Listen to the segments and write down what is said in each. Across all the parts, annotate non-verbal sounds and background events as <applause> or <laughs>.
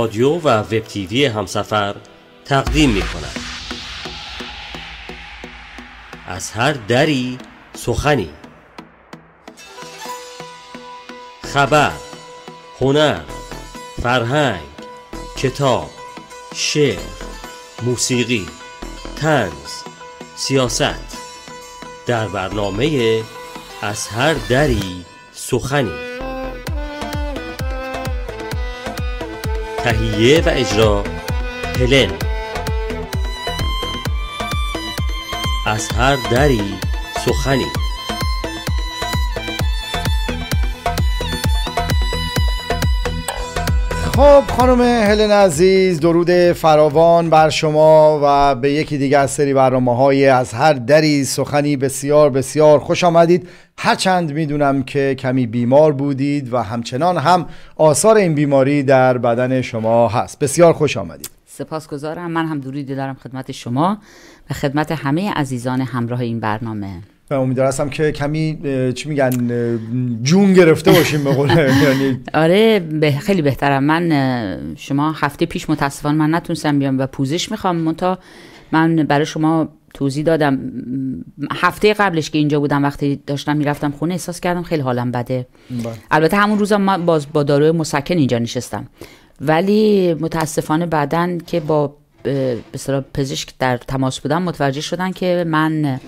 رادیو و وب تیوی همسفر تقدیم می کند. از هر دری سخنی خبر هنر فرهنگ کتاب شعر موسیقی تنز سیاست در برنامه از هر دری سخنی تهیه و اجرا هلن از هر دری سخنی خب خانم هلن عزیز درود فراوان بر شما و به یکی دیگه از سری برنامه های از هر دری سخنی بسیار بسیار خوش آمدید هرچند میدونم که کمی بیمار بودید و همچنان هم آثار این بیماری در بدن شما هست بسیار خوش آمدید سپاسگزارم من هم درود دارم خدمت شما و خدمت همه عزیزان همراه این برنامه و امیدوار هستم که کمی چی میگن جون گرفته باشیم به قول <laughs> یعنی آره به خیلی بهترم من شما هفته پیش متاسفانه من نتونستم بیام و پوزش میخوام من تا من برای شما توضیح دادم هفته قبلش که اینجا بودم وقتی داشتم میرفتم خونه احساس کردم خیلی حالم بده بله. البته همون روزم من باز با داروی مسکن اینجا نشستم ولی متاسفانه بعدا که با به پزشک در تماس بودم متوجه شدن که من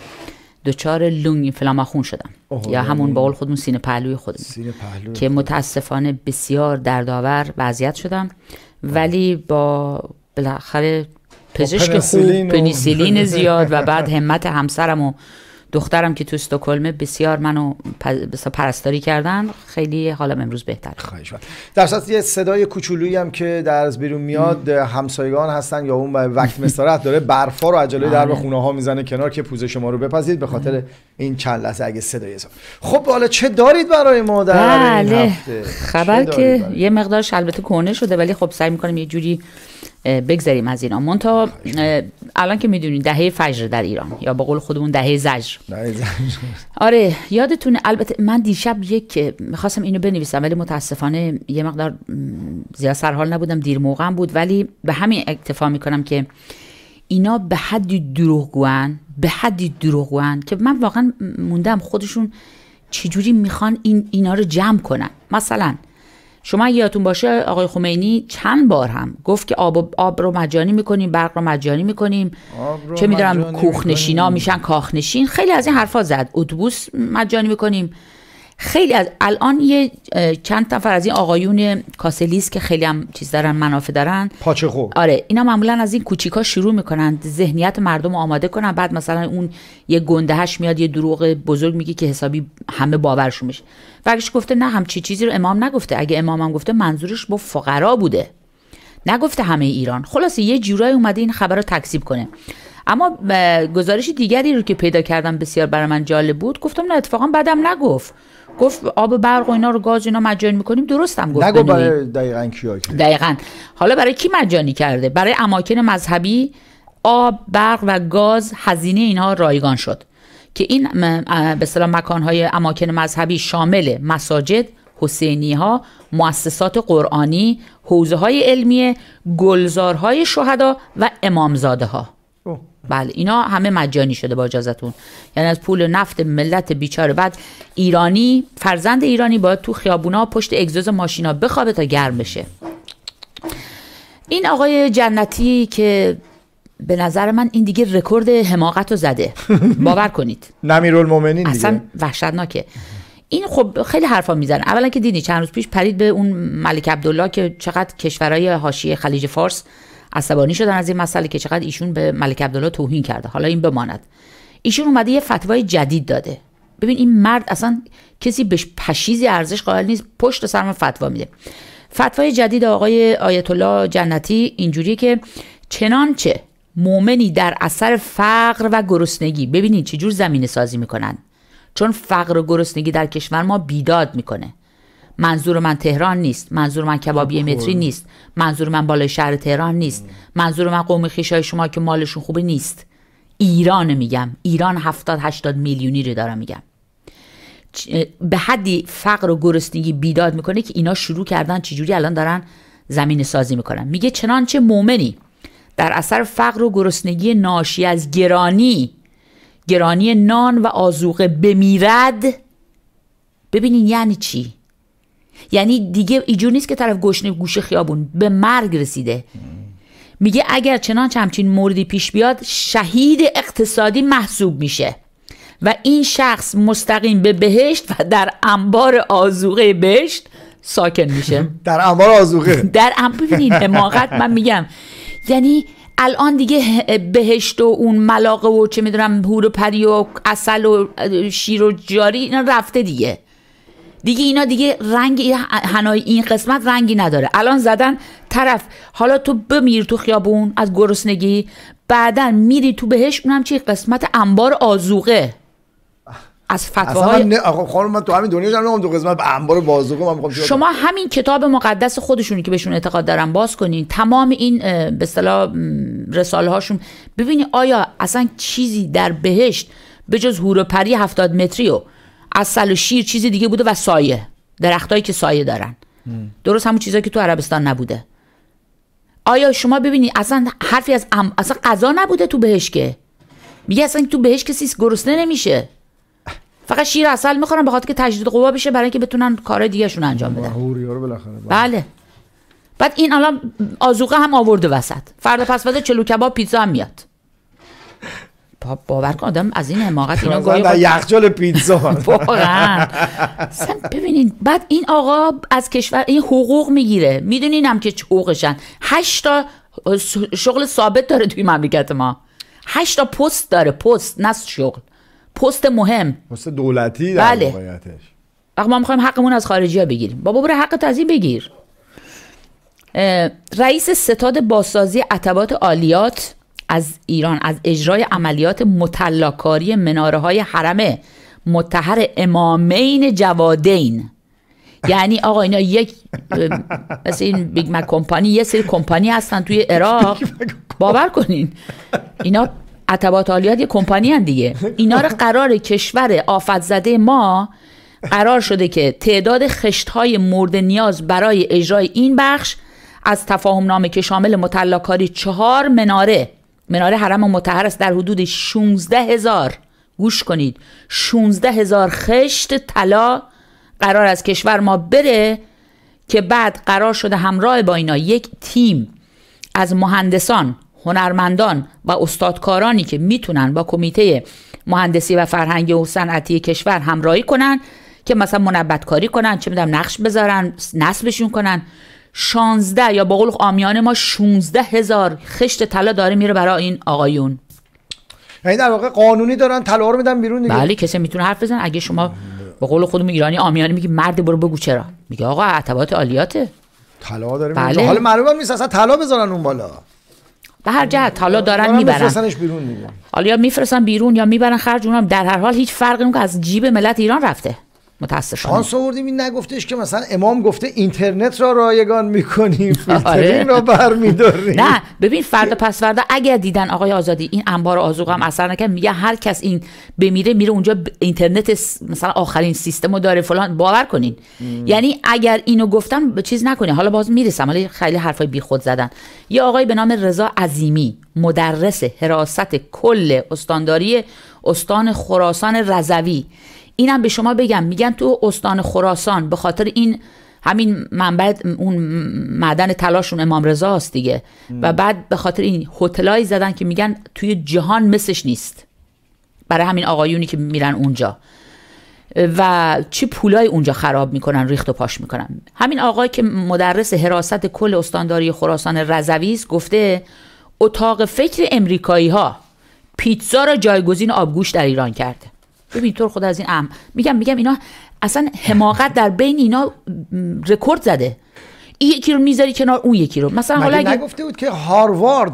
دچار لونگ خون شدم یا یعنی همون با خودمون سینه پهلوی خودم که متاسفانه بسیار دردآور وضعیت شدم ولی با بالاخره پزشک خوب پنیسیلین <laughs> زیاد و بعد همت همسرمو دخترم که تو استکهلم بسیار منو پرستاری کردن خیلی حالا امروز بهتر خواهش در صورت یه صدای کوچولویی هم که در از بیرون میاد همسایگان هستن یا اون وقت مسارت داره برفا رو عجله در آره. به خونه ها میزنه کنار که پوزش شما رو بپذید به خاطر آره. این چند لحظه اگه صدای خب حالا چه دارید برای ما در این بله. هفته خبر که یه مقدار البته کنه شده ولی خب سعی میکنم یه جوری بگذریم از اینا مونتا الان که میدونید دهه فجر در ایران یا به قول خودمون دهه زجر آره یادتونه البته من دیشب یک میخواستم اینو بنویسم ولی متاسفانه یه مقدار زیاد سرحال نبودم دیر موقعم بود ولی به همین اکتفا میکنم که اینا به حدی دروغگوان به حدی دروغگوان که من واقعا موندم خودشون چجوری میخوان این اینا رو جمع کنن مثلا شما یادتون باشه آقای خمینی چند بار هم گفت که آب, آب رو مجانی میکنیم برق رو مجانی میکنیم چه میدونم کوخنشینا میشن کاخنشین خیلی از این حرفا زد اتوبوس مجانی میکنیم خیلی از الان یه چند نفر از این آقایون کاسلیست که خیلی هم چیز دارن منافع دارن پاچه خوب آره اینا معمولا از این کوچیکا شروع میکنن ذهنیت مردم رو آماده کنن بعد مثلا اون یه گندهش میاد یه دروغ بزرگ میگه که حسابی همه باورشون میشه بعدش گفته نه چی چیزی رو امام نگفته اگه امام هم گفته منظورش با فقرا بوده نگفته همه ایران خلاصه یه جورایی اومده این خبر رو تکسیب کنه اما گزارش دیگری رو که پیدا کردم بسیار برای من جالب بود گفتم نه اتفاقا بعدم نگفت گفت آب برق و اینا رو گاز اینا مجانی میکنیم درستم گفت نگو برای دقیقاً کیا دقیقاً حالا برای کی مجانی کرده برای اماکن مذهبی آب برق و گاز هزینه اینها رایگان شد که این به اصطلاح مکانهای اماکن مذهبی شامل مساجد حسینی ها مؤسسات قرآنی حوزه های علمیه گلزارهای شهدا و امامزاده ها بله اینا همه مجانی شده با اجازتون یعنی از پول نفت ملت بیچاره بعد ایرانی فرزند ایرانی باید تو خیابونا پشت اگزوز ماشینا بخوابه تا گرم بشه این آقای جنتی که به نظر من این دیگه رکورد حماقت رو زده باور کنید <laughs> مومنین دیگه اصلا وحشتناکه این خب خیلی حرفا میزنه اولا که دیدی چند روز پیش پرید به اون ملک عبدالله که چقدر کشورهای حاشیه خلیج فارس عصبانی شدن از این مسئله که چقدر ایشون به ملک عبدالله توهین کرده حالا این بماند ایشون اومده یه فتوای جدید داده ببین این مرد اصلا کسی بهش پشیزی ارزش قائل نیست پشت و سرم فتوا میده فتوای جدید آقای آیت الله جنتی اینجوریه که چنانچه مؤمنی در اثر فقر و گرسنگی ببینید جور زمینه سازی میکنن چون فقر و گرسنگی در کشور ما بیداد میکنه منظور من تهران نیست منظور من کبابی خب. متری نیست منظور من بالای شهر تهران نیست منظور من قوم خیشای شما که مالشون خوبه نیست ایران میگم ایران هفتاد هشتاد میلیونی رو دارم میگم به حدی فقر و گرسنگی بیداد میکنه که اینا شروع کردن چجوری الان دارن زمین سازی میکنن میگه چنانچه مؤمنی در اثر فقر و گرسنگی ناشی از گرانی گرانی نان و آزوقه بمیرد ببینین یعنی چی یعنی دیگه ایجور نیست که طرف گشنه گوشه خیابون به مرگ رسیده میگه اگر چنان همچین موردی پیش بیاد شهید اقتصادی محسوب میشه و این شخص مستقیم به بهشت و در انبار آزوقه بهشت ساکن میشه <laughs> در انبار آزوغه در انبار ببینین حماقت من میگم یعنی الان دیگه بهشت و اون ملاقه و چه میدونم هور و پری و اصل و شیر و جاری اینا رفته دیگه دیگه اینا دیگه رنگ هنای این قسمت رنگی نداره الان زدن طرف حالا تو بمیر تو خیابون از گرسنگی بعدا میری تو بهش اونم چی قسمت انبار آزوقه از فتواهای های خانم من تو همین دنیا هم تو قسمت انبار بازوقه من میخوام شما همین کتاب مقدس خودشونی که بهشون اعتقاد دارن باز کنین تمام این به اصطلاح رساله هاشون ببینی آیا اصلا چیزی در بهشت به جز هور و پری هفتاد متری اصل و شیر چیز دیگه بوده و سایه درختایی که سایه دارن درست همون چیزایی که تو عربستان نبوده آیا شما ببینی اصلا حرفی از ام... اصلا غذا نبوده تو بهش که میگه اصلا تو بهش کسی گرسنه نمیشه فقط شیر اصل میخورن به که تجدید قوا بشه برای که بتونن کارهای دیگهشون انجام بدن بله بعد این الان آزوقه هم آورده وسط فردا پس فردا چلو کباب پیتزا میاد باور کن آدم از این حماقت اینا گویا در یخچال پیتزا <laughs> واقعا ببینین بعد این آقا از کشور این حقوق میگیره میدونین هم که حقوقشن 8 تا شغل ثابت داره توی مملکت ما هشتا تا پست داره پست نه شغل پست مهم پست دولتی در بله. واقعیتش ما میخوایم حقمون از خارجی ها بگیریم بابا برو حق از این بگیر رئیس ستاد بازسازی عتبات عالیات از ایران از اجرای عملیات متلاکاری مناره های حرم متحر امامین جوادین یعنی آقا اینا یک مثل این بیگ کمپانی یه سری کمپانی هستن توی عراق باور کنین اینا عتبات عالیات یه کمپانی هن دیگه اینا رو قرار کشور آفت زده ما قرار شده که تعداد خشت های مورد نیاز برای اجرای این بخش از تفاهم نامه که شامل متلاکاری چهار مناره مناره حرم متحر است در حدود 16 هزار گوش کنید 16 هزار خشت طلا قرار از کشور ما بره که بعد قرار شده همراه با اینا یک تیم از مهندسان هنرمندان و استادکارانی که میتونن با کمیته مهندسی و فرهنگ و صنعتی کشور همراهی کنن که مثلا منبتکاری کنن چه میدونم نقش بذارن نصبشون کنن 16 یا با قول آمیانه ما 16 هزار خشت طلا داره میره برای این آقایون یعنی در واقع قانونی دارن طلا رو میدن بیرون دیگه بله کسی میتونه حرف بزن اگه شما با قول خودمون ایرانی آمیانه میگی مرد برو بگو چرا میگه آقا عتبات عالیاته طلا داره بله. حالا معلومه نیست اصلا طلا بذارن اون بالا به هر جهت طلا دارن میبرن بیرون حالا یا میفرستن بیرون یا میبرن خرج اونم در هر حال هیچ فرقی نمیکنه از جیب ملت ایران رفته متاسفانه شانس این نگفتش که مثلا امام گفته اینترنت را رایگان میکنیم فیلترین <laughs> آره. را برمیداریم نه ببین فردا پس فردا اگر دیدن آقای آزادی این انبار آزوق هم اثر نکرد میگه هر کس این بمیره میره اونجا اینترنت مثلا آخرین سیستم داره فلان باور کنین یعنی اگر اینو گفتن چیز نکنه حالا باز میرسم حالا خیلی حرفای بیخود زدن یه آقای به نام رضا عظیمی مدرس حراست کل استانداری استان خراسان رضوی اینم به شما بگم میگن تو استان خراسان به خاطر این همین منبع اون معدن تلاشون امام رضا است دیگه و بعد به خاطر این هتلایی زدن که میگن توی جهان مثلش نیست برای همین آقایونی که میرن اونجا و چه پولای اونجا خراب میکنن ریخت و پاش میکنن همین آقای که مدرس حراست کل استانداری خراسان رضوی گفته اتاق فکر امریکایی ها پیتزا را جایگزین آبگوش در ایران کرده ببین تو خود از این ام میگم میگم اینا اصلا حماقت در بین اینا رکورد زده این یکی رو میذاری کنار اون یکی رو مثلا حالا اگه نگفته بود که هاروارد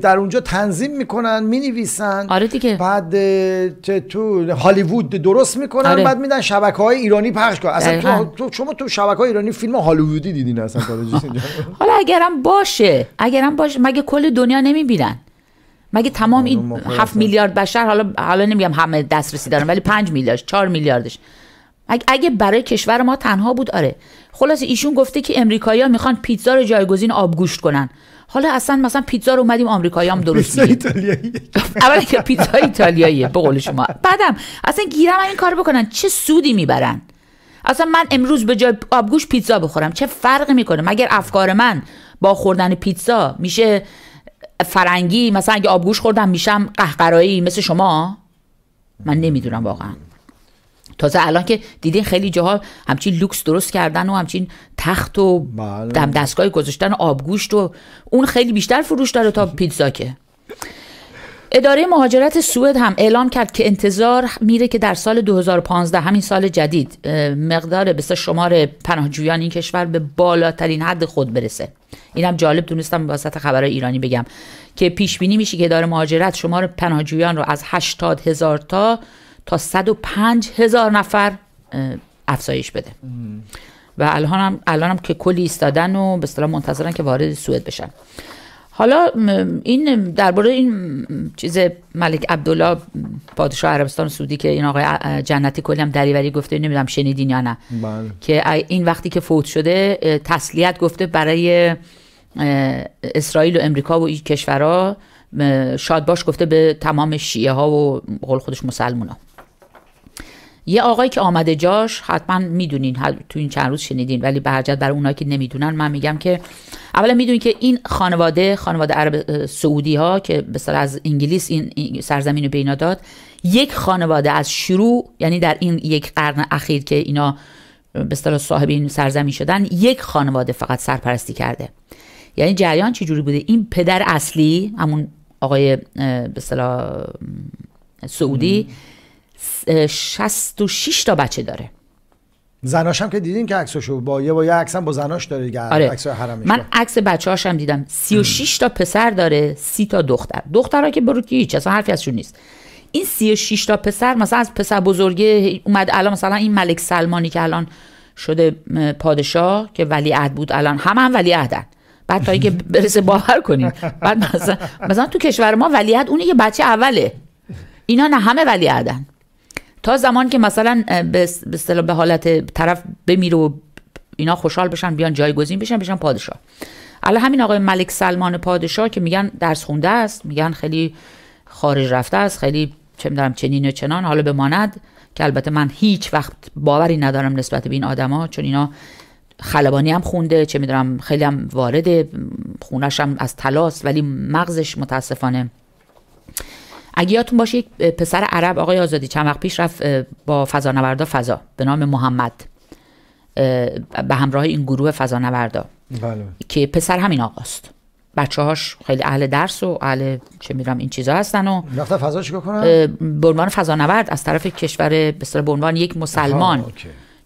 در اونجا تنظیم میکنن مینویسن آره دیگه بعد تو هالیوود درست میکنن آره. بعد میدن شبکه های ایرانی پخش کن اصلا تو, تو شما تو شبکه های ایرانی فیلم هالیوودی دیدین اصلا <laughs> حالا اگرم باشه اگرم باشه مگه کل دنیا نمیبینن مگه تمام این هفت میلیارد بشر حالا حالا نمیگم همه دسترسی دارن ولی 5 میلیارد 4 میلیاردش اگه برای کشور ما تنها بود آره خلاص ایشون گفته که امریکایی‌ها میخوان پیتزا رو جایگزین آبگوشت کنن حالا اصلا مثلا پیتزا رو اومدیم هم درست ایتالیایی <laughs> اول که پیتزا ایتالیاییه به قول شما بعدم اصلا گیرم این کار بکنن چه سودی میبرن اصلا من امروز به جای آبگوش پیتزا بخورم چه فرقی میکنه مگر افکار من با خوردن پیتزا میشه فرنگی مثلا اگه آبگوش خوردم میشم قهقرایی مثل شما من نمیدونم واقعا تازه الان که دیدین خیلی جاها همچین لوکس درست کردن و همچین تخت و بله. دم دستگاه گذاشتن و آبگوشت و اون خیلی بیشتر فروش داره تا <laughs> پیتزا که اداره مهاجرت سوئد هم اعلام کرد که انتظار میره که در سال 2015 همین سال جدید مقدار بسیار شمار پناهجویان این کشور به بالاترین حد خود برسه اینم جالب دونستم واسط خبرهای ایرانی بگم که پیش بینی میشه که اداره مهاجرت شمار پناهجویان رو از 80 هزار تا تا 105 هزار نفر افزایش بده و الان هم, الان هم که کلی ایستادن و به اصطلاح منتظرن که وارد سوئد بشن حالا این درباره این چیز ملک عبدالله پادشاه عربستان سعودی که این آقای جنتی کلی هم دریوری گفته نمیدونم شنیدین یا نه بله. که این وقتی که فوت شده تسلیت گفته برای اسرائیل و امریکا و این کشورها شاد باش گفته به تمام شیعه ها و قول خودش مسلمون ها یه آقایی که آمده جاش حتما میدونین تو این چند روز شنیدین ولی به هر برای اونایی که نمیدونن من میگم که اولا میدونین که این خانواده خانواده عرب سعودی ها که به از انگلیس این سرزمین رو داد یک خانواده از شروع یعنی در این یک قرن اخیر که اینا به از صاحب این سرزمین شدن یک خانواده فقط سرپرستی کرده یعنی جریان چی جوری بوده این پدر اصلی همون آقای به اصطلاح سعودی 66 تا بچه داره زناش هم که دیدیم که عکسشو با یه با یه عکس هم با زناش داره دیگه آره. عکس حرمش من عکس بچه‌هاش هم دیدم 36 تا پسر داره 30 تا دختر دخترها که برو که هیچ اصلا حرفی ازشون نیست این 36 تا پسر مثلا از پسر بزرگه اومد الان مثلا این ملک سلمانی که الان شده پادشاه که ولی عد بود الان هم هم ولی عهدن بعد تا اینکه برسه باور کنیم بعد مثلا مثلا تو کشور ما ولایت اون یه بچه اوله اینا نه همه ولیعهدن تا زمان که مثلا به به حالت طرف بمیره و اینا خوشحال بشن بیان جایگزین بشن بشن پادشاه الان همین آقای ملک سلمان پادشاه که میگن درس خونده است میگن خیلی خارج رفته است خیلی چه می‌دونم چنین و چنان حالا بماند که البته من هیچ وقت باوری ندارم نسبت به این آدما چون اینا خلبانی هم خونده چه میدونم خیلی هم وارده خونش هم از تلاس ولی مغزش متاسفانه اگه یادتون باشه یک پسر عرب آقای آزادی چند وقت پیش رفت با فضانوردا فضا به نام محمد به همراه این گروه فضانوردا بله. که پسر همین آقاست بچه هاش خیلی اهل درس و اهل چه میدونم این چیزا هستن و رفتن فضا چیکار کنن به عنوان فضانورد از طرف کشور به عنوان یک مسلمان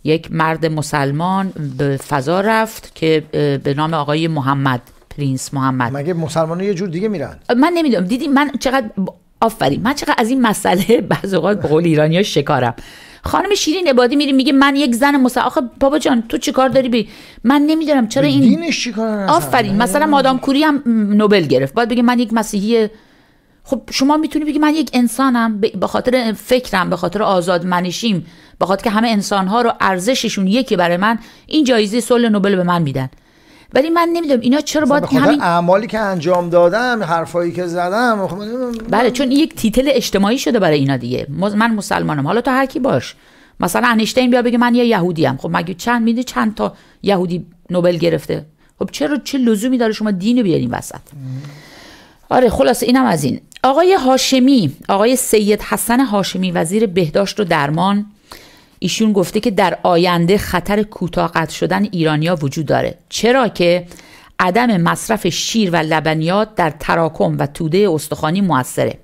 یک مرد مسلمان به فضا رفت که به نام آقای محمد پرینس محمد مگه مسلمان یه جور دیگه میرن من نمیدونم دیدی من چقدر آفرین من چقدر از این مسئله <laughs> بعض اوقات به قول ایرانی ها شکارم خانم شیرین عبادی میری میگه من یک زن مسلمان آخه بابا جان تو چیکار داری بی من نمیدونم چرا این دینش آفرین مثلا مادام کوری هم نوبل گرفت باید بگه من یک مسیحی خب شما میتونی بگی من یک انسانم به خاطر فکرم به خاطر آزاد منشیم به خاطر که همه انسانها رو ارزششون یکی برای من این جایزه سول نوبل به من میدن ولی من نمیدونم اینا چرا خب، باید همین اعمالی که انجام دادم حرفایی که زدم خب، بله چون یک تیتل اجتماعی شده برای اینا دیگه من مسلمانم حالا تو هر کی باش مثلا انیشتین بیا بگه من یه یهودی ام خب مگه چند میده چند تا یهودی نوبل گرفته خب چرا چه لزومی داره شما رو بیارین وسط آره خلاصه اینم از این آقای هاشمی آقای سید حسن هاشمی وزیر بهداشت و درمان ایشون گفته که در آینده خطر کوتاه شدن ایرانیا وجود داره چرا که عدم مصرف شیر و لبنیات در تراکم و توده استخوانی موثره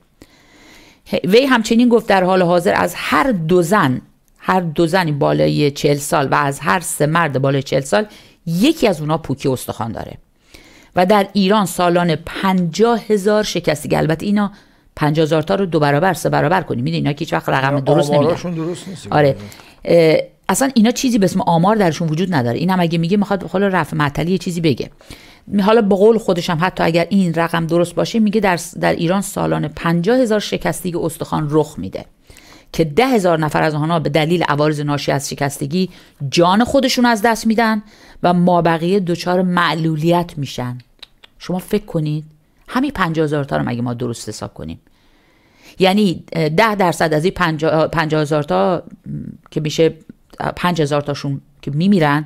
وی همچنین گفت در حال حاضر از هر دو زن هر دو زنی بالای چهل سال و از هر سه مرد بالای چهل سال یکی از اونا پوکی استخوان داره و در ایران سالانه 50 هزار که البته اینا 50 تا رو دو برابر سه برابر کنیم میدونی اینا که هیچ وقت رقم درست درست نیست آره اصلا اینا چیزی به اسم آمار درشون وجود نداره این هم اگه میگه میخواد خلا رفع معطلی یه چیزی بگه حالا به قول خودش هم حتی اگر این رقم درست باشه میگه در, در ایران سالانه 50 هزار که استخوان رخ میده که ده هزار نفر از آنها به دلیل عوارض ناشی از شکستگی جان خودشون از دست میدن و ما بقیه دچار معلولیت میشن شما فکر کنید همین 50000 تا رو مگه ما درست حساب کنیم یعنی 10 درصد از این هزار تا که میشه 5000 تاشون که میمیرن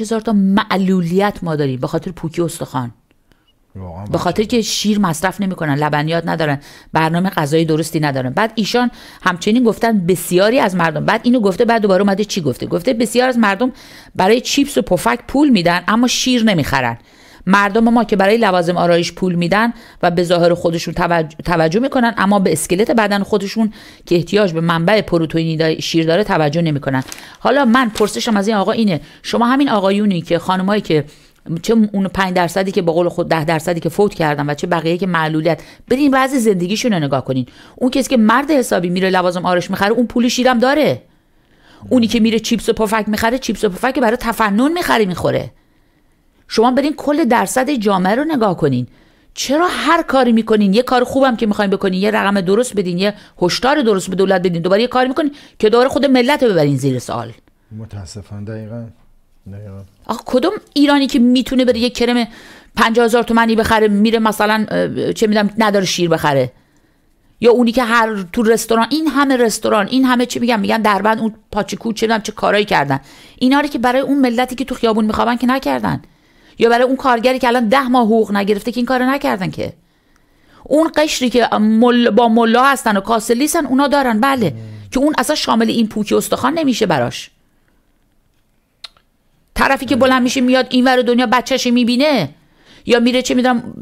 هزار تا معلولیت ما داریم به خاطر پوکی استخوان به خاطر که شیر مصرف نمیکنن لبنیات ندارن برنامه غذای درستی ندارن بعد ایشان همچنین گفتن بسیاری از مردم بعد اینو گفته بعد دوباره اومده چی گفته گفته بسیار از مردم برای چیپس و پفک پول میدن اما شیر نمیخرن مردم ما که برای لوازم آرایش پول میدن و به ظاهر خودشون توجه, توجه میکنن اما به اسکلت بدن خودشون که احتیاج به منبع داره شیر داره توجه نمیکنن حالا من پرسشم از این آقا اینه شما همین آقایونی که خانمایی که چه اون 5 درصدی که به قول خود 10 درصدی که فوت کردن و چه بقیه که معلولیت برین بعضی زندگیشون رو نگاه کنین اون کسی که مرد حسابی میره لوازم آرش میخره اون پول شیرم داره اونی که میره چیپس و پفک میخره چیپس و پفک برای تفنن میخره میخوره شما برین کل درصد جامعه رو نگاه کنین چرا هر کاری میکنین یه کار خوبم که میخواین بکنین یه رقم درست بدین یه هشدار درست به دولت بدین دوباره یه کار میکنین که دوباره خود ملت رو ببرین زیر سوال متاسفانه دقیقا دقیقا آخ کدوم ایرانی که میتونه بره یه کرم 50000 تومنی بخره میره مثلا چه میدم نداره شیر بخره یا اونی که هر تو رستوران این همه رستوران این همه چی میگن میگن دربند اون پاچیکو چه میدونم چه کارایی کردن اینا رو که برای اون ملتی که تو خیابون میخوابن که نکردن یا برای اون کارگری که الان ده ماه حقوق نگرفته که این کارو نکردن که اون قشری که با ملا هستن و کاسلیسن اونا دارن بله که اون اصلا شامل این پوکی استخوان نمیشه براش طرفی که بلند میشه میاد اینور دنیا بچهش میبینه یا میره چه میدونم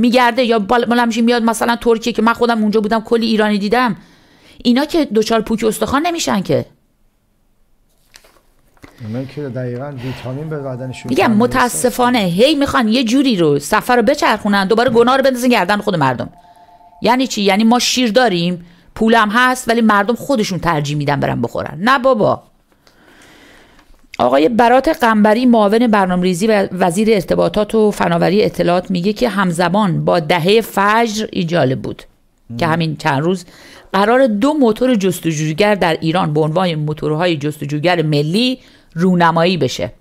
میگرده یا بلند میشه میاد مثلا ترکیه که من خودم اونجا بودم کلی ایرانی دیدم اینا که دوچار پوکی استخوان نمیشن که که دقیقاً ویتامین به بدنشون میگم متاسفانه هی میخوان یه جوری رو سفر رو بچرخونن دوباره گناه رو بندازن گردن خود مردم یعنی چی یعنی ما شیر داریم پولم هست ولی مردم خودشون ترجیح میدن برن بخورن نه بابا آقای برات قنبری معاون برنامه‌ریزی و وزیر ارتباطات و فناوری اطلاعات میگه که همزمان با دهه فجر ایجاله بود که همین چند روز قرار دو موتور جستجوگر در ایران به عنوان موتورهای جستجوگر ملی رونمایی بشه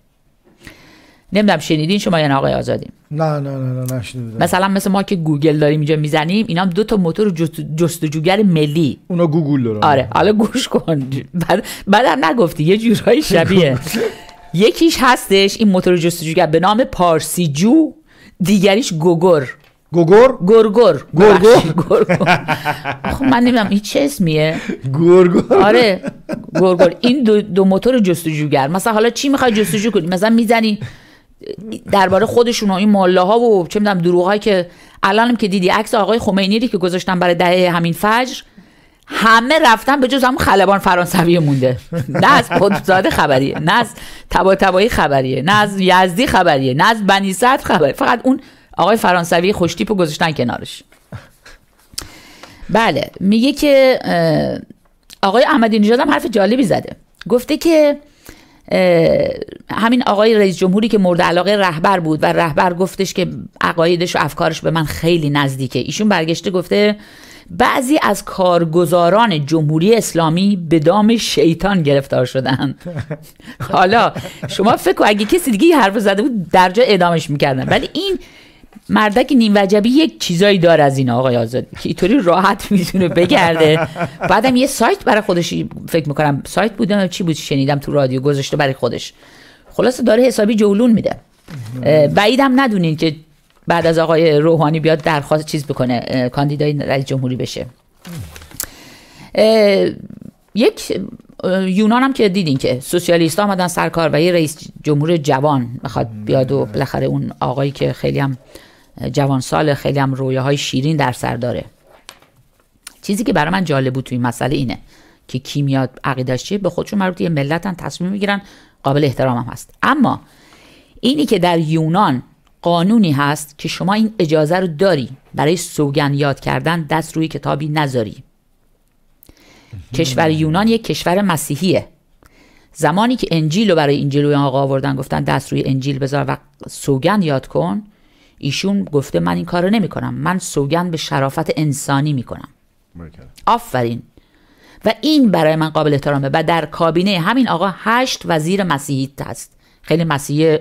نمیدونم شنیدین شما یعنی آقای آزادی نه نه نه نه نشنیدم مثلا مثل ما که گوگل داریم اینجا میزنیم اینا هم دو تا موتور جستجوگر ملی اونا گوگل دارن آره حالا گوش کن بعد بعدم نگفتی یه جورایی <laughs> شبیه یکیش هستش این موتور جستجوگر به نام پارسیجو دیگریش گوگر گوگور گورگور گورگور خب من نمیدونم این چه اسمیه گورگور آره گورگور این دو, دو موتور جستجوگر مثلا حالا چی میخوای جستجو کنی مثلا میزنی درباره خودشون و این ها و چه میدونم دروغایی که الانم که دیدی عکس آقای خمینی که گذاشتن برای دهه همین فجر همه رفتن به جز هم خلبان فرانسوی مونده نه از قدوزاده خبریه نه از تبا تبایی خبریه نه از یزدی خبریه نه از بنی خبریه فقط اون آقای فرانسوی خوشتیپ گذاشتن کنارش بله میگه که آقای احمدی نژاد هم حرف جالبی زده گفته که همین آقای رئیس جمهوری که مورد علاقه رهبر بود و رهبر گفتش که عقایدش و افکارش به من خیلی نزدیکه ایشون برگشته گفته بعضی از کارگزاران جمهوری اسلامی به دام شیطان گرفتار شدن <laughs> حالا شما فکر اگه کسی دیگه حرف زده بود در جا اعدامش میکردن ولی این مردک نیم وجبی یک چیزایی داره از این آقای آزاد که اینطوری راحت میتونه بگرده بعدم یه سایت برای خودش فکر میکنم سایت بودم چی بود شنیدم تو رادیو گذاشته برای خودش خلاصه داره حسابی جولون میده بعیدم ندونین که بعد از آقای روحانی بیاد درخواست چیز بکنه کاندیدای رئیس جمهوری بشه یک یونان هم که دیدین که سوسیالیست ها آمدن سرکار و یه رئیس جمهور جوان میخواد بیاد و بالاخره اون آقایی که خیلی هم سال خیلی هم های شیرین در سر داره چیزی که برای من جالب بود توی این مسئله اینه که کی میاد عقیدش چیه به خودشون مربوط یه ملتن تصمیم میگیرن قابل احترام هم هست اما اینی که در یونان قانونی هست که شما این اجازه رو داری برای سوگن یاد کردن دست روی کتابی نذاری کشور یونان یک کشور مسیحیه زمانی که انجیل رو برای انجیل آقا آوردن گفتن دست روی انجیل بذار و سوگن یاد کن ایشون گفته من این کارو نمیکنم من سوگند به شرافت انسانی کنم آفرین و این برای من قابل احترامه و در کابینه همین آقا هشت وزیر مسیحیت هست خیلی مسیحی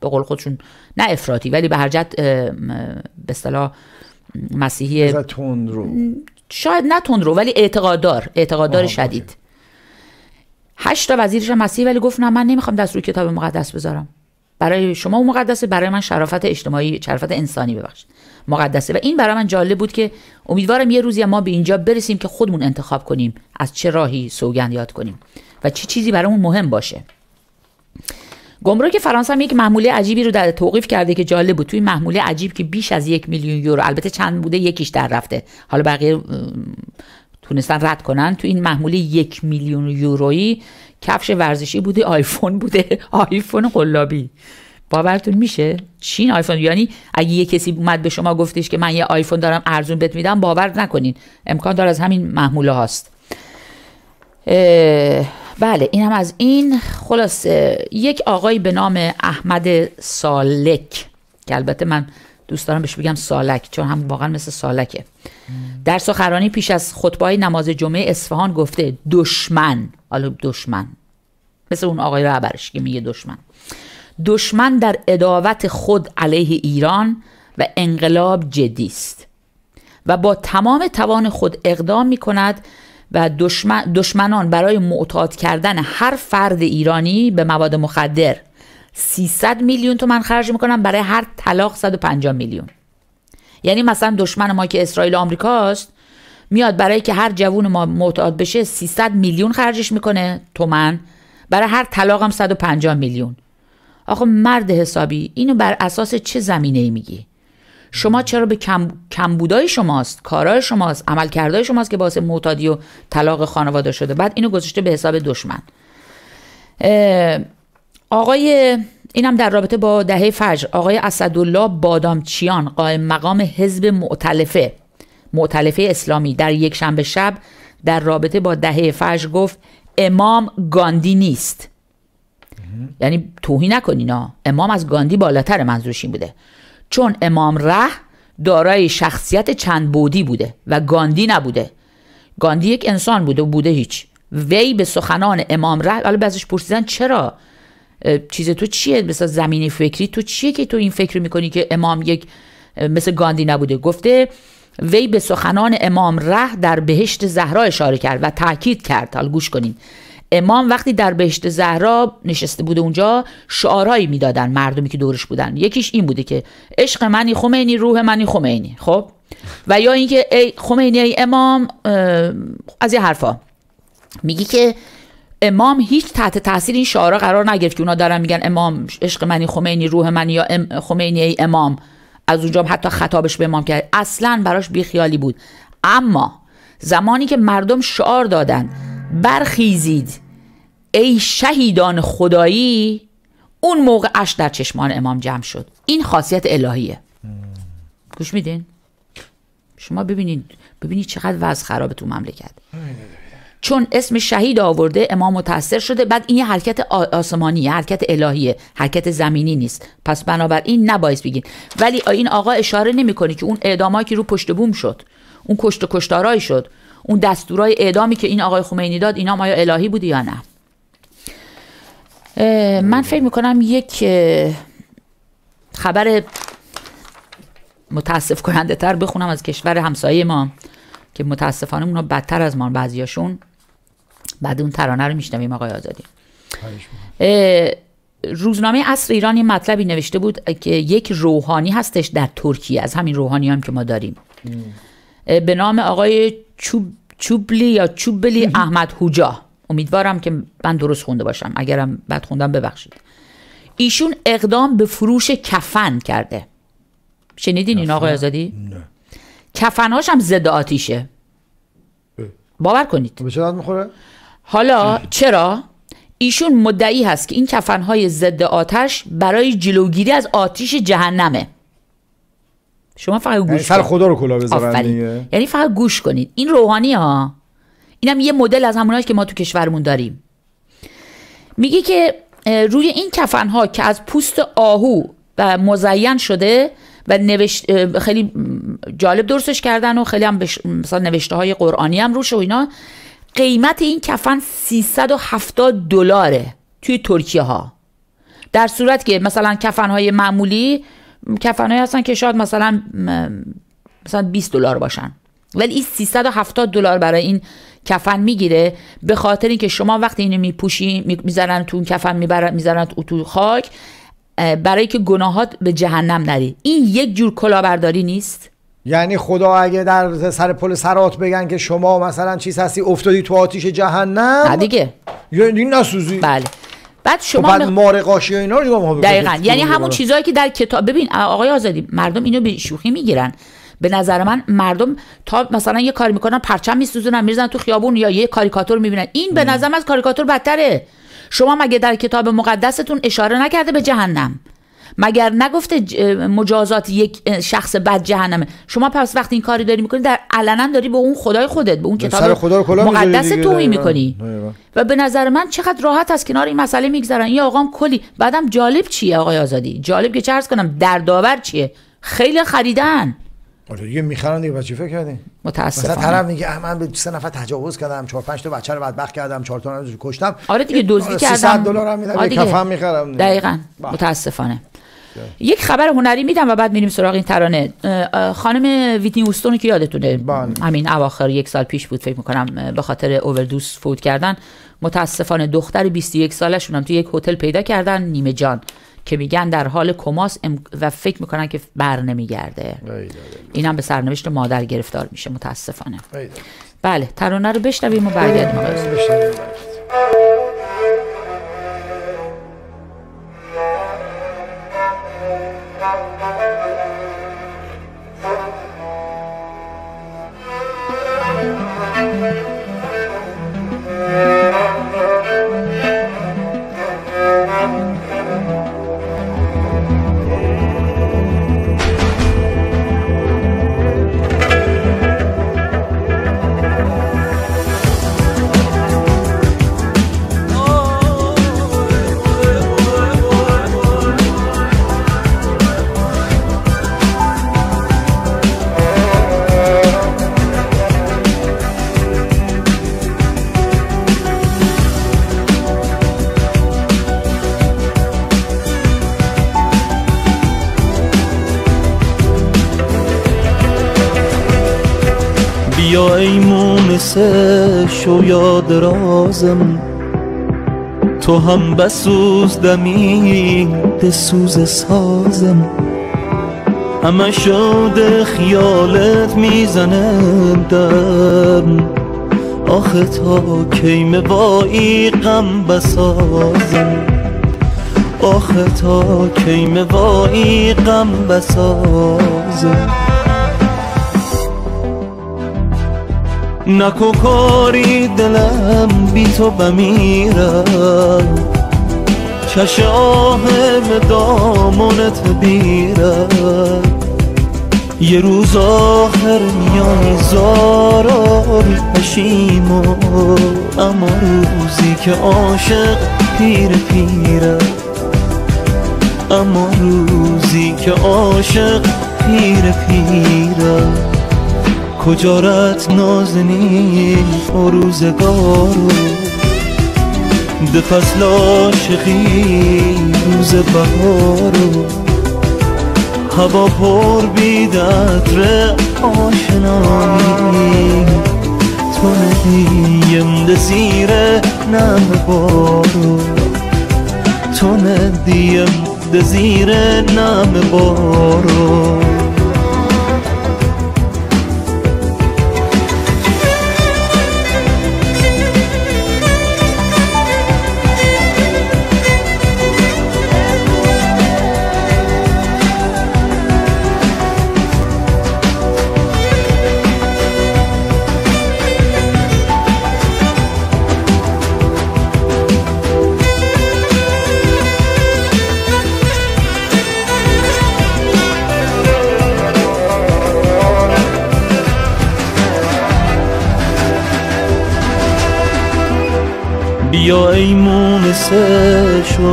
به قول خودشون نه افراطی ولی به هر جد به اصطلاح مسیحی شاید نه تندرو ولی اعتقاددار اعتقاددار شدید هشت تا وزیرش مسیحی ولی گفت نه من نمیخوام روی کتاب مقدس بذارم برای شما و مقدسه برای من شرافت اجتماعی شرافت انسانی ببخشید مقدسه و این برای من جالب بود که امیدوارم یه روزی ما به اینجا برسیم که خودمون انتخاب کنیم از چه راهی سوگند یاد کنیم و چه چی چیزی برامون مهم باشه گمرک فرانسه هم یک محموله عجیبی رو در توقیف کرده که جالب بود توی محموله عجیب که بیش از یک میلیون یورو البته چند بوده یکیش در رفته حالا بقیه تونستن رد کنن تو این محموله یک میلیون یورویی کفش ورزشی بوده آیفون بوده <laughs> آیفون قلابی باورتون میشه چین آیفون یعنی اگه یه کسی اومد به شما گفتش که من یه آیفون دارم ارزون بهت میدم باور نکنین امکان داره از همین محموله هاست بله این هم از این خلاص یک آقایی به نام احمد سالک که البته من دوست دارم بهش بگم سالک چون هم واقعا مثل سالکه در سخرانی پیش از خطبه نماز جمعه اصفهان گفته دشمن حالا دشمن مثل اون آقای رهبرش که میگه دشمن دشمن در اداوت خود علیه ایران و انقلاب جدی است و با تمام توان خود اقدام می کند و دشمن دشمنان برای معتاد کردن هر فرد ایرانی به مواد مخدر 300 میلیون تومن خرج میکنن برای هر طلاق 150 میلیون یعنی مثلا دشمن ما که اسرائیل آمریکاست میاد برای که هر جوون ما معتاد بشه 300 میلیون خرجش میکنه تومن برای هر طلاقم 150 میلیون آخه مرد حسابی اینو بر اساس چه زمینه ای میگی شما چرا به کم... کمبودای شماست کارای شماست عملکردای شماست که باعث معتادی و طلاق خانواده شده بعد اینو گذاشته به حساب دشمن آقای اینم در رابطه با دهه فجر آقای اسدالله بادامچیان قائم مقام حزب معتلفه معتلفه اسلامی در یک شنبه شب در رابطه با دهه فجر گفت امام گاندی نیست یعنی توهی نکنین ها امام از گاندی بالاتر منظورش این بوده چون امام ره دارای شخصیت چند بودی بوده و گاندی نبوده گاندی یک انسان بوده و بوده هیچ وی به سخنان امام ره حالا بعضش پرسیدن چرا چیز تو چیه مثلا زمینه فکری تو چیه که تو این فکر میکنی که امام یک مثل گاندی نبوده گفته وی به سخنان امام ره در بهشت زهرا اشاره کرد و تاکید کرد حال گوش کنین امام وقتی در بهشت زهرا نشسته بوده اونجا شعارهایی میدادن مردمی که دورش بودن یکیش این بوده که عشق منی خمینی روح منی خمینی خب و یا اینکه ای خمینی ای امام از یه حرفا میگی که امام هیچ تحت تاثیر این شعارا قرار نگرفت که اونا دارن میگن امام عشق منی خمینی روح منی یا خمینی ای امام از اونجا حتی خطابش به امام کرد اصلا براش بیخیالی بود اما زمانی که مردم شعار دادن برخیزید ای شهیدان خدایی اون موقع اش در چشمان امام جمع شد این خاصیت الهیه گوش میدین شما ببینید ببینید چقدر وضع خرابه تو مملکت چون اسم شهید آورده امام متاثر شده بعد این حرکت آسمانی حرکت الهیه حرکت زمینی نیست پس بنابراین نباید بگید ولی این آقا اشاره نمیکنه که اون اعدامایی که رو پشت بوم شد اون کشت و کشتارایی شد اون دستورای اعدامی که این آقای خمینی داد اینا مایا الهی بودی یا نه من فکر میکنم یک خبر متاسف کننده تر بخونم از کشور همسایه ما که متاسفانه اونا بدتر از ما بعضیاشون بعد اون ترانه رو میشنویم آقای آزادی روزنامه اصر ایران مطلبی نوشته بود که یک روحانی هستش در ترکیه از همین روحانی هم که ما داریم به نام آقای چوب چوبلی یا چوبلی <laughs> احمد هوجا امیدوارم که من درست خونده باشم اگرم بد خوندم ببخشید ایشون اقدام به فروش کفن کرده شنیدین این آقای آزادی؟ نه هم ضد آتیشه باور کنید خب، به چه میخوره؟ حالا چرا ایشون مدعی هست که این کفنهای ضد آتش برای جلوگیری از آتیش جهنمه شما فقط گوش یعنی سر خدا رو کلا بذارن یعنی فقط گوش کنید این روحانی ها اینم یه مدل از همونایی که ما تو کشورمون داریم میگه که روی این کفن ها که از پوست آهو و مزین شده و نوشت خیلی جالب درستش کردن و خیلی هم بش... مثلا نوشته های قرآنی هم روش و اینا قیمت این کفن 370 دلاره توی ترکیه ها در صورت که مثلا کفن های معمولی کفن های هستن که شاید مثلا مثلا 20 دلار باشن ولی این 370 دلار برای این کفن میگیره به خاطر اینکه شما وقتی اینو میپوشی میذارن تو اون کفن میذارن تو خاک برای که گناهات به جهنم نری این یک جور کلاهبرداری نیست یعنی خدا اگه در سر پل سرات بگن که شما مثلا چیز هستی افتادی تو آتیش جهنم نه دیگه یعنی نسوزی بله بعد خب شما بعد مار قاشی و اینا رو دقیقاً خب، یعنی خب، همون چیزایی که در کتاب ببین آقای آزادی مردم اینو به شوخی میگیرن به نظر من مردم تا مثلا یه کار میکنن پرچم میسوزونن میرزن تو خیابون یا یه کاریکاتور میبینن این به نظر از کاریکاتور بدتره شما مگه در کتاب مقدستون اشاره نکرده به جهنم مگر نگفته مجازات یک شخص بد جهنمه شما پس وقتی این کاری داری میکنی در علنا داری به اون خدای خودت به اون کتاب خدا مقدس توهین میکنی و به نظر من چقدر راحت از کنار این مسئله میگذرن این آقام کلی بعدم جالب چیه آقای آزادی جالب که چه کنم در داور چیه خیلی خریدن آره دیگه میخرن دیگه بچه فکر کردین متاسفانه مثلا طرف میگه من به سه نفر تجاوز کردم چهار پنج تا بچه رو بدبخت کردم چهار تا رو کشتم آره دیگه دزدی آره، کردم 300 دلار هم میدم آره کفن میخرم دقیقاً با. بله. متاسفانه ده. یک خبر هنری میدم و بعد میریم سراغ این ترانه خانم ویتنی اوستون که یادتونه بله همین اواخر یک سال پیش بود فکر میکنم به خاطر اووردوس فوت کردن متاسفانه دختر 21 سالشون هم توی یک هتل پیدا کردن نیمه جان که میگن در حال کماس و فکر میکنن که بر نمیگرده این هم به سرنوشت مادر گرفتار میشه متاسفانه بله ترانه رو بشنویم و برگردیم تو هم بسوز ده سوز سازم همه شود خیالت میزنه دم آخه تا کی وایی غم بسازم آخه تا کی وایی غم بسازم نکو کاری دلم بی تو بمیرم آه به دامونت بیرم یه روز آخر میای زارار و اما روزی که عاشق پیر پیرم اما روزی که عاشق پیر پیرم کجارت نازنی و روزگارو ده فصل روز بهار هوا پر بیدت آشنایی تو ندیم ده زیر نم بارو تو ندیم ده زیر نم بارو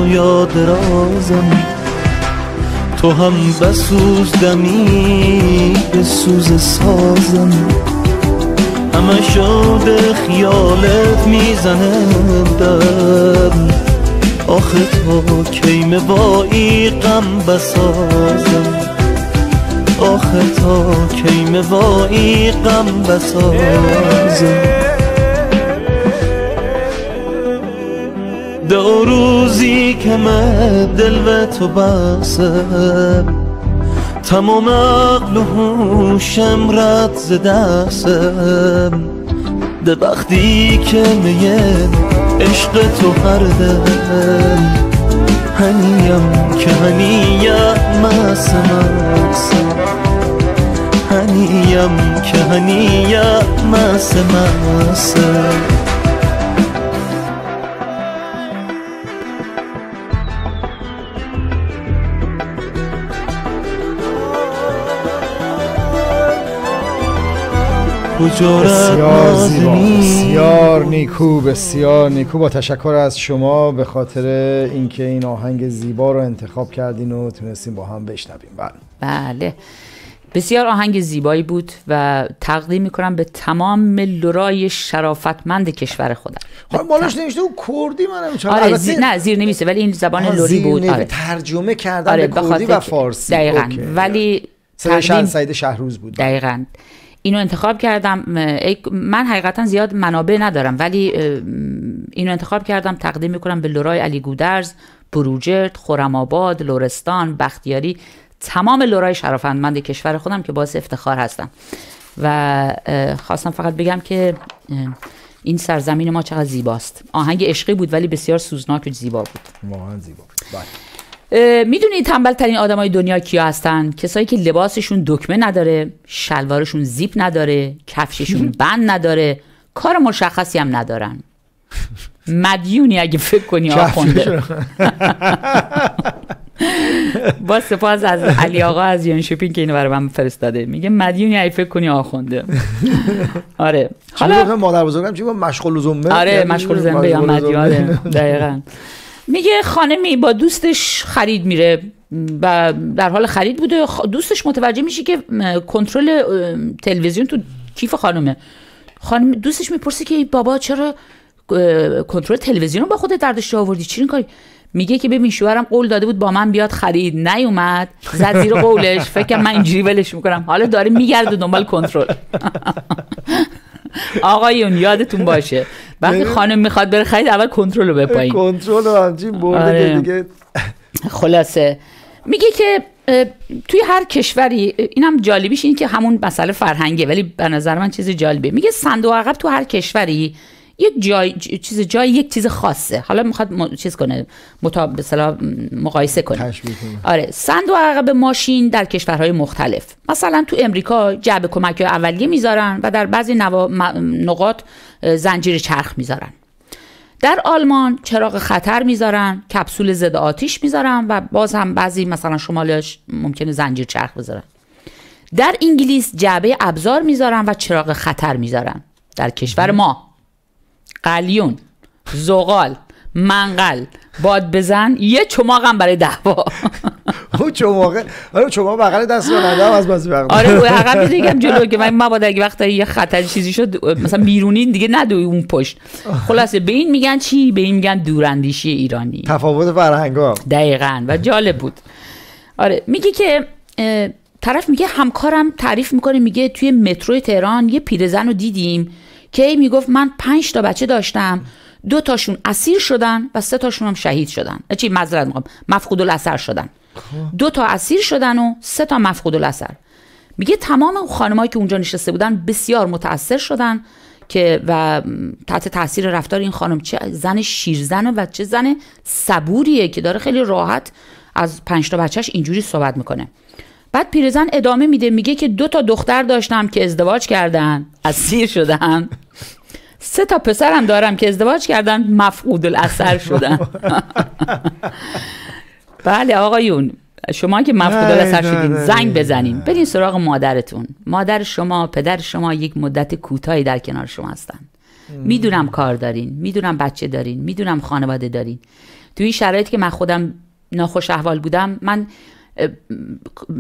یا درازم تو هم بسوز دمی به سوز سازم همه شاد خیالت میزنه در آخه تا کیمه با ای غم بسازم آخه تا کیمه با ای غم بسازم دو روزی که من دل و تو بخصم تمام عقل و حوشم رد ز دستم ده بختی که میگن عشق تو هر دل هنیم که هنیم مسم هنیم که هنیم مسم مسم بسیار زیبا بسیار نیکو بسیار نیکو با تشکر از شما به خاطر اینکه این آهنگ زیبا رو انتخاب کردین و تونستیم با هم بشنویم بله بله بسیار آهنگ زیبایی بود و تقدیم میکنم به تمام لورای شرافتمند کشور خودم خب مالش نوشته او کردی منم چرا آره نه زیر نمیشه ولی این زبان لوری بود آره. ترجمه کردن آره به کردی و فارسی دقیقاً ولی تقدیم... سعید شهروز بود بله. دقیقاً اینو انتخاب کردم من حقیقتا زیاد منابع ندارم ولی اینو انتخاب کردم تقدیم میکنم به لورای علی گودرز بروجرد آباد، لورستان بختیاری تمام لورای شرافندمند کشور خودم که باعث افتخار هستم و خواستم فقط بگم که این سرزمین ما چقدر زیباست آهنگ عشقی بود ولی بسیار سوزناک و زیبا بود واقعا زیبا بود بله. میدونی تنبل ترین آدمای دنیا کیا هستن کسایی که لباسشون دکمه نداره شلوارشون زیپ نداره کفششون <laughs> بند نداره کار مشخصی هم ندارن مدیونی اگه فکر کنی آخونده <laughs> با سپاس از علی آقا از یون شپین که اینو برای من فرستاده میگه مدیونی اگه فکر کنی آخونده <laughs> آره حالا مادر بزرگم چی با مشغول زنبه آره یعنی مشغول زنبه یا میگه خانمی با دوستش خرید میره و در حال خرید بوده دوستش متوجه میشه که کنترل تلویزیون تو کیف خانمه خانم دوستش میپرسه که بابا چرا کنترل تلویزیون رو با خودت دردش آوردی چی کاری میگه که ببین شوهرم قول داده بود با من بیاد خرید نیومد زد زیر قولش فکر من اینجوری ولش میکنم حالا داره میگرده دنبال کنترل <laughs> <laughs> آقایون یادتون باشه وقتی یعنی خانم میخواد بره خرید اول کنترل رو بپایین کنترل رو همچین برده آره. دیگه خلاصه میگه که توی هر کشوری اینم جالبیش این که همون مسئله فرهنگه ولی به نظر من چیز جالبه میگه صندوق عقب تو هر کشوری یک جای چیز جای یک چیز خاصه حالا میخواد م... چیز کنه به مقایسه کنه آره سند و عقب ماشین در کشورهای مختلف مثلا تو امریکا جعبه کمک اولیه میذارن و در بعضی نقاط زنجیر چرخ میذارن در آلمان چراغ خطر میذارن کپسول ضد آتیش میذارن و باز هم بعضی مثلا شمالش ممکنه زنجیر چرخ بذارن در انگلیس جعبه ابزار میذارن و چراغ خطر میذارن در کشور ما قلیون زغال منقل باد بزن یه چماق هم برای دعوا او چماق آره چماق بغل دست راننده از بس بغل آره او عقب میگم جلو که من مبادا اگه وقت یه خطر چیزی شد مثلا بیرونی دیگه ندوی اون پشت خلاصه به این میگن چی به این میگن دوراندیشی ایرانی تفاوت فرهنگا دقیقا و جالب بود آره میگه که طرف میگه همکارم تعریف میکنه میگه توی مترو تهران یه پیرزن رو دیدیم کی میگفت من پنج تا بچه داشتم دو تاشون اسیر شدن و سه تاشون هم شهید شدن چی معذرت میگم مفقود الاثر شدن خب. دو تا اسیر شدن و سه تا مفقود الاثر میگه تمام اون خانمایی که اونجا نشسته بودن بسیار متاثر شدن که و تحت تاثیر رفتار این خانم چه زن شیرزنه و چه زن صبوریه که داره خیلی راحت از پنج تا بچهش اینجوری صحبت میکنه بعد پیرزن ادامه میده میگه که دو تا دختر داشتم که ازدواج کردن از سیر شدن سه تا پسرم دارم که ازدواج کردن مفقود الاثر شدن <laughs> بله آقایون شما که مفقود الاثر شدین زنگ بزنین برین سراغ مادرتون مادر شما پدر شما یک مدت کوتاهی در کنار شما هستن میدونم کار دارین میدونم بچه دارین میدونم خانواده دارین توی این شرایط که من خودم ناخوش احوال بودم من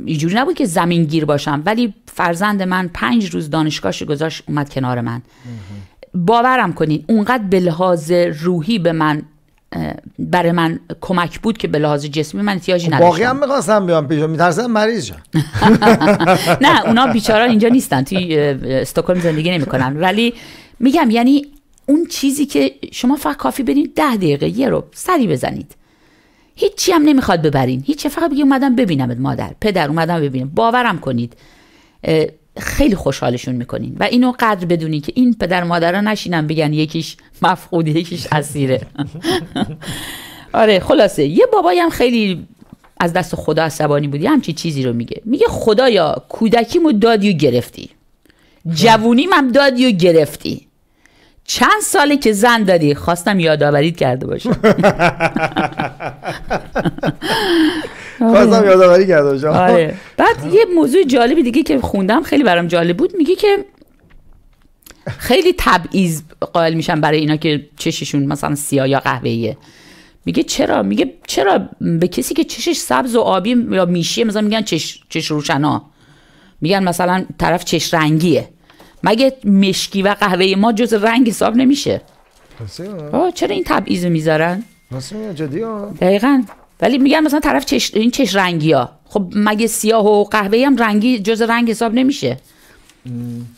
اینجوری نبود که زمین گیر باشم ولی فرزند من پنج روز دانشگاهش گذاشت اومد کنار من باورم کنین اونقدر به لحاظ روحی به من برای من کمک بود که به لحاظ جسمی من نیازی خب، نداشتم باقی هم میخواستم بیام پیش میترسم مریض <laughs> نه اونا بیچاره اینجا نیستن توی استکهلم زندگی نمیکنن ولی میگم یعنی اون چیزی که شما فقط کافی برین ده دقیقه یه رو سری بزنید هیچی هم نمیخواد ببرین هیچی فقط بگی اومدم ببینمت مادر پدر اومدم ببینم باورم کنید خیلی خوشحالشون میکنین و اینو قدر بدونی که این پدر مادرها نشینن بگن یکیش مفقود یکیش اسیره <laughs> آره خلاصه یه بابایی هم خیلی از دست خدا عصبانی بودی همچی چیزی رو میگه میگه خدایا کودکیمو دادی و گرفتی جوونیم هم دادی و گرفتی چند ساله که زن داری خواستم یادآوریت کرده باشم <laughs> خواستم یادآوری کرده باشم آره. <laughs> بعد یه موضوع جالبی دیگه که خوندم خیلی برام جالب بود میگه که خیلی تبعیض قائل میشن برای اینا که چششون مثلا سیاه یا قهوه‌ایه میگه چرا میگه چرا به کسی که چشش سبز و آبی یا میشیه مثلا میگن چش چش روشنا میگن مثلا طرف چش رنگیه مگه مشکی و قهوه ما جز رنگ حساب نمیشه آه چرا این تبعیض میذارن دقیقا ولی میگن مثلا طرف چش... این چش رنگی ها خب مگه سیاه و قهوه هم رنگی جز رنگ حساب نمیشه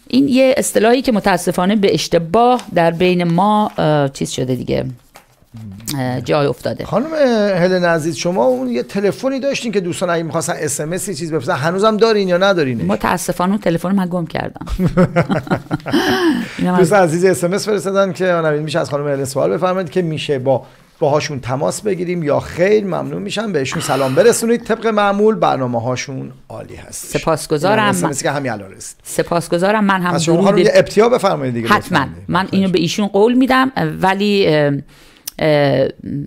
این یه اصطلاحی که متاسفانه به اشتباه در بین ما چیز شده دیگه جای افتاده خانم هلن عزیز شما اون یه تلفنی داشتین که دوستان اگه میخواستن اس ام چیز بفرستن هنوزم دارین یا ندارین متاسفانه اون تلفن من گم کردم <laughs> دوست عزیز اس ام فرستادن که آن میشه از خانم هلن سوال بفرمایید که میشه با باهاشون تماس بگیریم یا خیر ممنون میشم بهشون سلام برسونید طبق معمول برنامه هاشون عالی هست سپاسگزارم من... یعنی که همین الان رسید سپاسگزارم من هم شما یه بفرمایید دیگه حتما من اینو به ایشون قول میدم ولی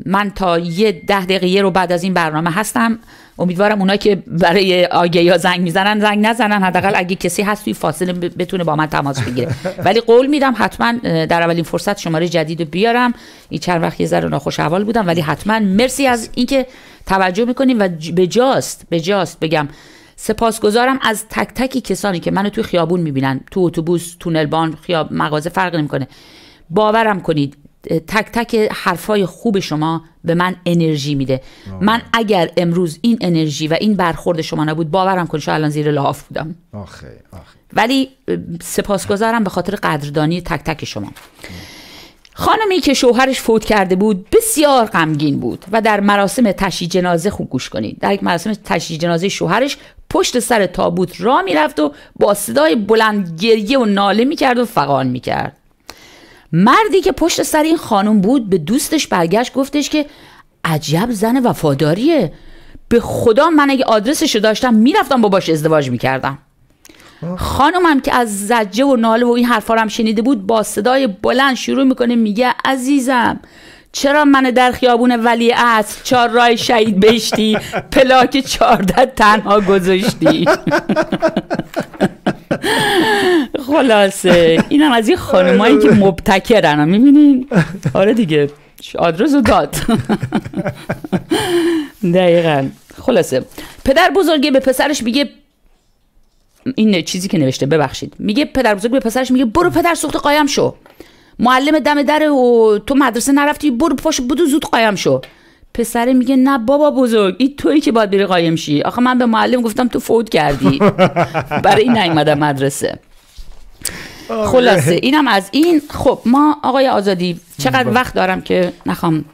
من تا یه ده دقیقه رو بعد از این برنامه هستم امیدوارم اونایی که برای آگه یا زنگ میزنن زنگ نزنن حداقل اگه کسی هست توی فاصله بتونه با من تماس بگیره <laughs> ولی قول میدم حتما در اولین فرصت شماره جدید بیارم این چند وقت یه ذره ناخوش بودم ولی حتما مرسی از اینکه توجه میکنیم و بجاست بجاست بگم سپاسگزارم از تک تکی کسانی که منو توی خیابون میبینن تو اتوبوس تونل بان خیاب مغازه فرق نمیکنه باورم کنید تک تک حرفای خوب شما به من انرژی میده من اگر امروز این انرژی و این برخورد شما نبود باورم کن الان زیر لاف بودم آخه آخه. ولی سپاسگزارم به خاطر قدردانی تک تک شما خانمی که شوهرش فوت کرده بود بسیار غمگین بود و در مراسم تشییع جنازه خوب گوش کنید در یک مراسم تشی جنازه شوهرش پشت سر تابوت را میرفت و با صدای بلند گریه و ناله میکرد و فقان میکرد مردی که پشت سر این خانم بود به دوستش برگشت گفتش که عجب زن وفاداریه به خدا من اگه آدرسش رو داشتم میرفتم باباش ازدواج میکردم خانمم که از زجه و ناله و این حرفا هم شنیده بود با صدای بلند شروع میکنه میگه عزیزم چرا من در خیابون ولی از چار رای شهید بشتی پلاک چارده تنها گذاشتی <laughs> خلاصه این از این خانمایی که مبتکرن هم میبینین آره دیگه آدرس رو داد دقیقا خلاصه پدر بزرگی به پسرش میگه این چیزی که نوشته ببخشید میگه پدر بزرگ به پسرش میگه برو پدر سوخت قایم شو معلم دم در و تو مدرسه نرفتی برو پاشو بدو زود قایم شو پسره میگه نه بابا بزرگ این تویی که باید بری قایم شی آخه من به معلم گفتم تو فوت کردی <laughs> برای این نیومدم مدرسه آره. خلاصه اینم از این خب ما آقای آزادی چقدر بله. وقت دارم که نخوام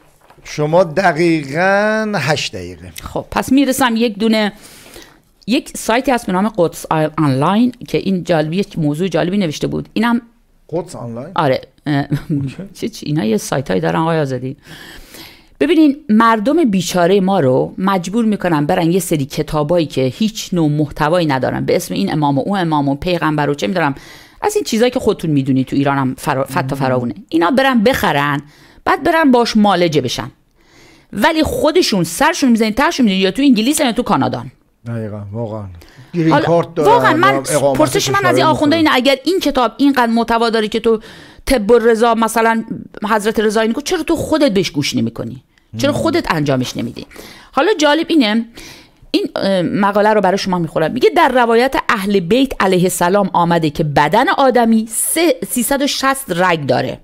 شما دقیقا هشت دقیقه خب پس میرسم یک دونه یک سایتی هست به نام قدس آنلاین که این جالبی موضوع جالبی نوشته بود اینم قدس آنلاین آره چی اینا یه سایت هایی دارن آقای آزادی ببینین مردم بیچاره ما رو مجبور میکنن برن یه سری کتابایی که هیچ نوع محتوایی ندارن به اسم این امام و اون امام و پیغمبر و چه میدارم از این چیزایی که خودتون میدونی تو ایرانم هم فرا... فتا فراونه اینا برن بخرن بعد برن باش مالجه بشن ولی خودشون سرشون میزنین ترشون میدونی یا تو انگلیس یا تو کانادا دقیقا واقعا واقعا من پرسش من از این آخونده اگر این کتاب اینقدر محتوا داره که تو طب رضا مثلا حضرت رضا اینو چرا تو خودت بهش گوش نمیکنی چرا خودت انجامش نمیدی حالا جالب اینه این مقاله رو برای شما میخورم میگه در روایت اهل بیت علیه السلام آمده که بدن آدمی 360 رگ داره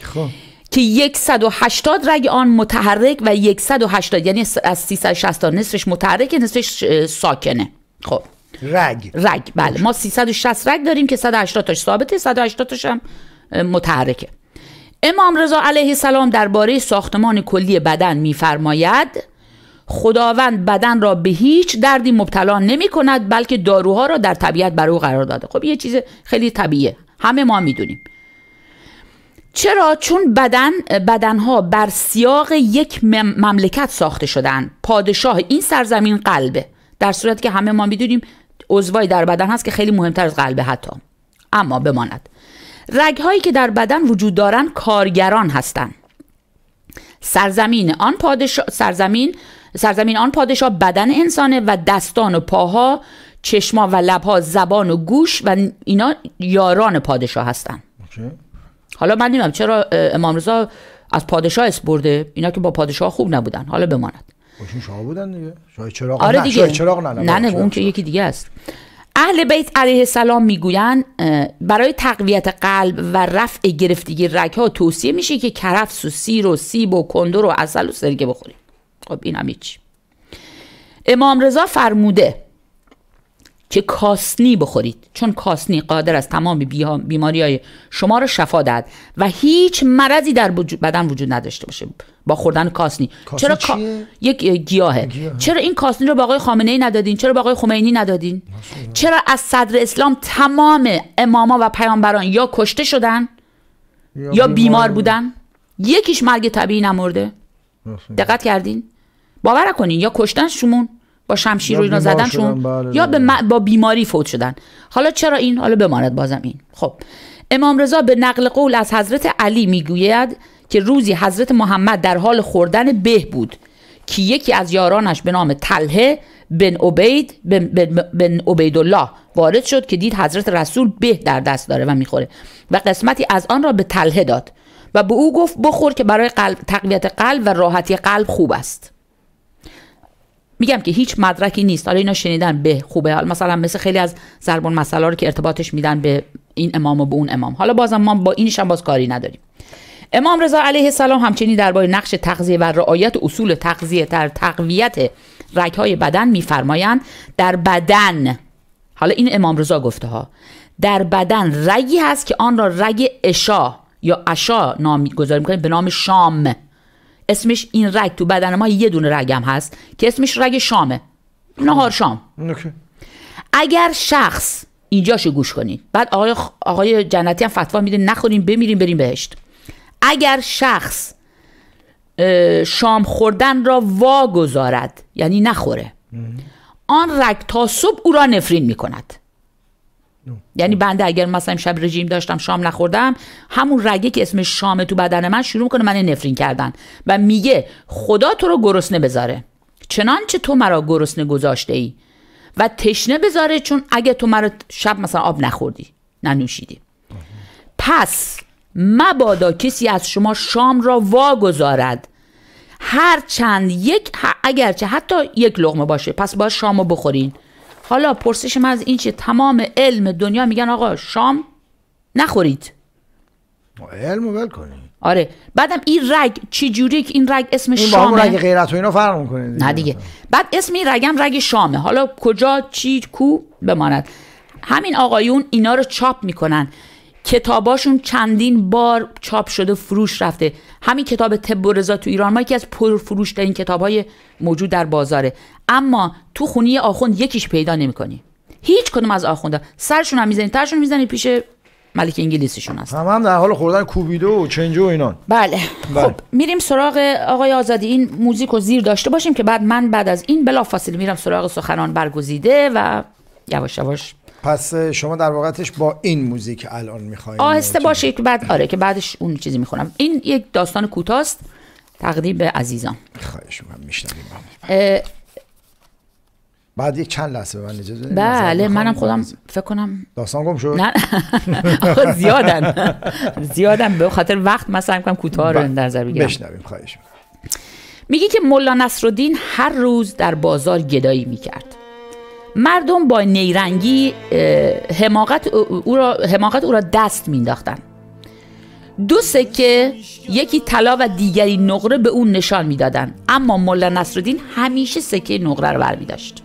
خب که 180 رگ آن متحرک و 180 یعنی از 360 تا نصفش متحرک نصفش ساکنه خب رگ رگ بله ما 360 رگ داریم که 180 تاش ثابته 180 تاش هم متحرکه امام رضا علیه السلام درباره ساختمان کلی بدن میفرماید خداوند بدن را به هیچ دردی مبتلا نمی کند بلکه داروها را در طبیعت بر او قرار داده خب یه چیز خیلی طبیعه همه ما میدونیم چرا چون بدن بدنها بر سیاق یک مملکت ساخته شدن پادشاه این سرزمین قلبه در صورت که همه ما میدونیم عضوای در بدن هست که خیلی مهمتر از قلبه حتی اما بماند رگهایی که در بدن وجود دارن، کارگران هستند سرزمین آن پادشاه سرزمین سرزمین آن پادشاه بدن انسانه و دستان و پاها چشما و لبها زبان و گوش و اینا یاران پادشاه هستن حالا من نمیم چرا امام رضا از پادشاه اس برده اینا که با پادشاه خوب نبودن حالا بماند خب، بودن دیگه شاه چراغ آره نه چراغ نه نه, نه اون که یکی دیگه است اهل بیت علیه السلام میگویند برای تقویت قلب و رفع گرفتگی ها توصیه میشه که کرفس و سیر و سیب و کندر و اصل و سرگه بخوریم خب این هم امام رضا فرموده چه کاسنی بخورید چون کاسنی قادر از تمام بیماری های شما رو شفا دهد و هیچ مرضی در بدن وجود نداشته باشه با خوردن کاسنی, کاسنی چرا یک گیاهه. گیاه. چرا این کاسنی رو به آقای خامنه ای ندادین چرا به آقای خمینی ندادین چرا از صدر اسلام تمام اماما و پیامبران یا کشته شدن یا, بیمار بودن یکیش مرگ طبیعی نمرده دقت کردین باور کنین یا کشتن شمون با شمشیر رو اینا زدنشون بله، یا به بله. با بیماری فوت شدن حالا چرا این حالا بماند بازم این خب امام رضا به نقل قول از حضرت علی میگوید که روزی حضرت محمد در حال خوردن به بود که یکی از یارانش به نام تلهه بن عبید بن, بن, وارد شد که دید حضرت رسول به در دست داره و میخوره و قسمتی از آن را به تلهه داد و به او گفت بخور که برای قلب تقویت قلب و راحتی قلب خوب است میگم که هیچ مدرکی نیست حالا اینا شنیدن به خوبه مثلا مثل خیلی از زربون مسئله رو که ارتباطش میدن به این امام و به اون امام حالا بازم ما با اینش هم باز کاری نداریم امام رضا علیه السلام همچنین درباره نقش تغذیه و رعایت اصول تغذیه در تقویت رگهای بدن میفرمایند در بدن حالا این امام رضا گفته ها در بدن رگی هست که آن را رگ اشا یا اشا نام گذاری میکنیم به نام شام اسمش این رگ تو بدن ما یه دونه رگم هست که اسمش رگ شامه نهار شام اگر شخص اینجاشو گوش کنید بعد آقای, خ... آقای جنتی هم فتوا میده نخوریم بمیریم بریم بهشت اگر شخص شام خوردن را واگذارد یعنی نخوره آن رگ تا صبح او را نفرین میکند یعنی بنده اگر مثلا شب رژیم داشتم شام نخوردم همون رگه که اسمش شام تو بدن من شروع کنه من نفرین کردن و میگه خدا تو رو گرسنه بذاره چنانچه تو مرا گرسنه گذاشته ای و تشنه بذاره چون اگه تو مرا شب مثلا آب نخوردی ننوشیدی پس مبادا کسی از شما شام را واگذارد هر چند یک اگرچه حتی یک لغمه باشه پس باید شام بخورین حالا پرسش من از این چیه تمام علم دنیا میگن آقا شام نخورید علم بل کنید آره بعدم این رگ چی جوری که این رگ اسم شامه رگ غیرت و اینا فرق نه دیگه بعد اسم این رگم رگ شامه حالا کجا چی کو بماند همین آقایون اینا رو چاپ میکنن کتاباشون چندین بار چاپ شده فروش رفته همین کتاب طب و رضا تو ایران ما یکی از پرفروشترین کتابهای موجود در بازاره اما تو خونی آخوند یکیش پیدا نمیکنی هیچ کدوم از آخوندا سرشون هم میزنی ترشون میزنی پیش ملک انگلیسیشون هست هم, در حال خوردن کوبیدو و چنجو و اینان بله. بله. خب میریم سراغ آقای آزادی این موزیک رو زیر داشته باشیم که بعد من بعد از این بلافاصله میرم سراغ سخنان برگزیده و یواش یواش پس شما در واقعتش با این موزیک الان میخواید آهسته باشه یک بعد آره که بعدش اون چیزی میخونم این یک داستان کوتاست تقدیم به عزیزان خواهش میکنم میشنویم بعد یک چند لحظه به من بله منم خودم فکر کنم داستان گم شد نه زیادن زیادن به خاطر وقت مثلا میکنم کوتاه رو بله، در نظر بگیرم بشنویم خواهش میگه که ملا نصرالدین هر روز در بازار گدایی میکرد مردم با نیرنگی حماقت او را, حماقت او را دست مینداختند دو سکه یکی طلا و دیگری نقره به اون نشان میدادند اما ملا نصرالدین همیشه سکه نقره رو برمی داشت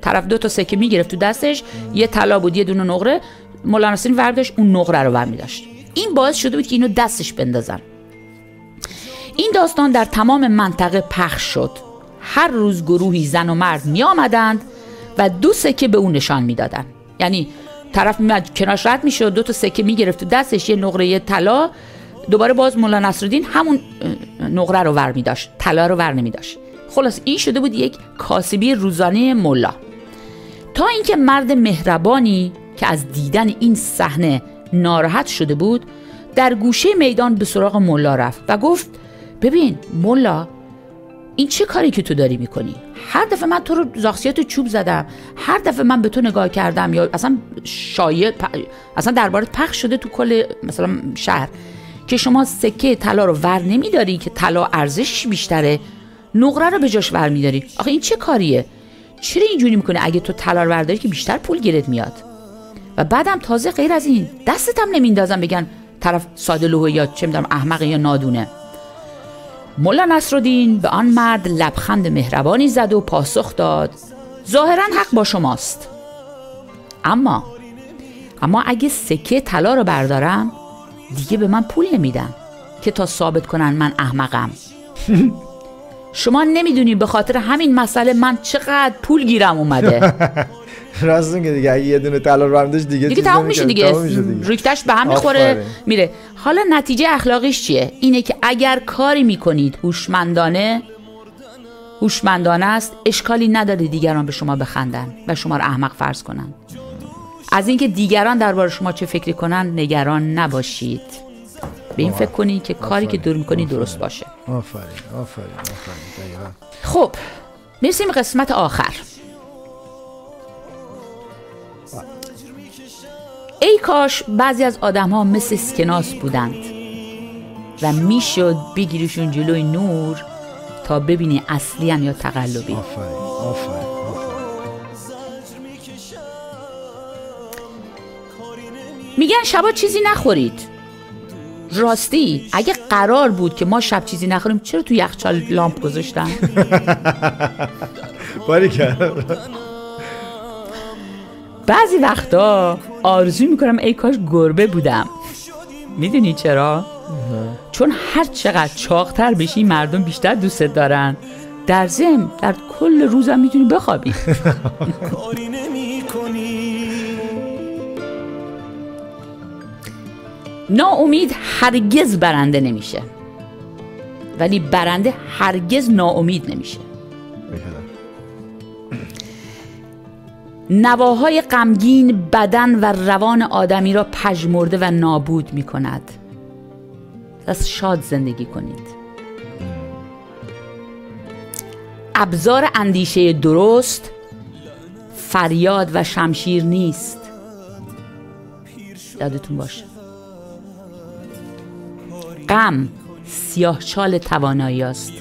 طرف دو تا سکه می‌گرفت تو دستش یه طلا بود یه دونه نقره ملا نصرالدین برداشت اون نقره رو برمی داشت این باعث شده بود که اینو دستش بندازن این داستان در تمام منطقه پخش شد هر روز گروهی زن و مرد می آمدند و دو سکه به اون نشان میدادند یعنی طرف میمد کناش رد میشد دو تا سکه میگرفت و دستش یه نقره طلا دوباره باز مولا نصرالدین همون نقره رو ور می داشت طلا رو ور نمی داشت خلاص این شده بود یک کاسبی روزانه مولا تا اینکه مرد مهربانی که از دیدن این صحنه ناراحت شده بود در گوشه میدان به سراغ ملا رفت و گفت ببین مولا این چه کاری که تو داری میکنی هر دفعه من تو رو زاخسیات چوب زدم هر دفعه من به تو نگاه کردم یا اصلا شایع اصلا دربارت پخش شده تو کل مثلا شهر که شما سکه طلا رو ور نمیداری که طلا ارزش بیشتره نقره رو به جاش ور میداری آخه این چه کاریه چرا اینجوری میکنه اگه تو طلا رو ورداری که بیشتر پول گیرت میاد و بعدم تازه غیر از این دستتم نمیندازم بگن طرف ساده لوه یا چه میدونم احمق یا نادونه ملا نصرالدین به آن مرد لبخند مهربانی زد و پاسخ داد ظاهرا حق با شماست اما اما اگه سکه طلا رو بردارم دیگه به من پول نمیدن که تا ثابت کنن من احمقم <laughs> شما نمیدونی به خاطر همین مسئله من چقدر پول گیرم اومده <laughs> <laughs> راست میگه دیگه اگه یه دونه طلا رو دیگه دیگه تمام میشه دیگه, ریکتش به هم میخوره میره حالا نتیجه اخلاقیش چیه اینه که اگر کاری میکنید هوشمندانه هوشمندانه است اشکالی نداره دیگران به شما بخندن و شما رو احمق فرض کنن از اینکه دیگران درباره شما چه فکری کنن نگران نباشید به این فکر کنید که کاری که دور میکنی درست باشه آفرین آفرین آفرین خب میرسیم قسمت آخر ای کاش بعضی از آدم ها مثل اسکناس بودند و میشد بگیریشون جلوی نور تا ببینی اصلی یا تقلبی میگن شبا چیزی نخورید راستی اگه قرار بود که ما شب چیزی نخوریم چرا تو یخچال لامپ گذاشتن <laughs> باری بعضی وقتا آرزو میکنم ای کاش گربه بودم میدونی چرا؟ چون هر چقدر چاقتر بشی مردم بیشتر دوستت دارن در زم در کل روزم میتونی بخوابی <laughs> ناامید هرگز برنده نمیشه ولی برنده هرگز ناامید نمیشه نواهای غمگین بدن و روان آدمی را پژمرده و نابود می کند پس شاد زندگی کنید ابزار اندیشه درست فریاد و شمشیر نیست یادتون باشه غم سیاه چال توانایی است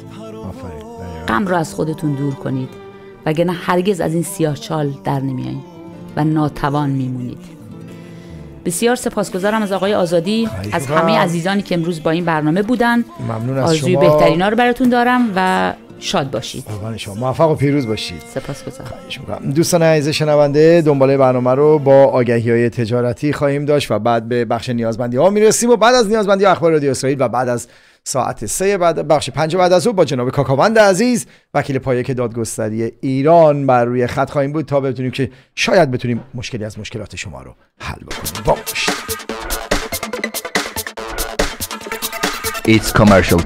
غم را از خودتون دور کنید وگرنه هرگز از این سیاه چال در نمیایید و ناتوان میمونید بسیار سپاسگزارم از آقای آزادی از همه عزیزانی که امروز با این برنامه بودن از شما. بهترین ها رو براتون دارم و شاد باشید شما موفق و پیروز باشید سپاسگزارم دوستان عزیز شنونده دنباله برنامه رو با آگهی های تجارتی خواهیم داشت و بعد به بخش نیازمندی ها میرسیم و بعد از نیازمندی اخبار رادیو اسرائیل و بعد از ساعت سه بعد بخش پنج بعد از او با جناب کاکاوند عزیز وکیل پایه که دادگستری ایران بر روی خط خواهیم بود تا بتونیم که شاید بتونیم مشکلی از مشکلات شما رو حل بکنیم با It's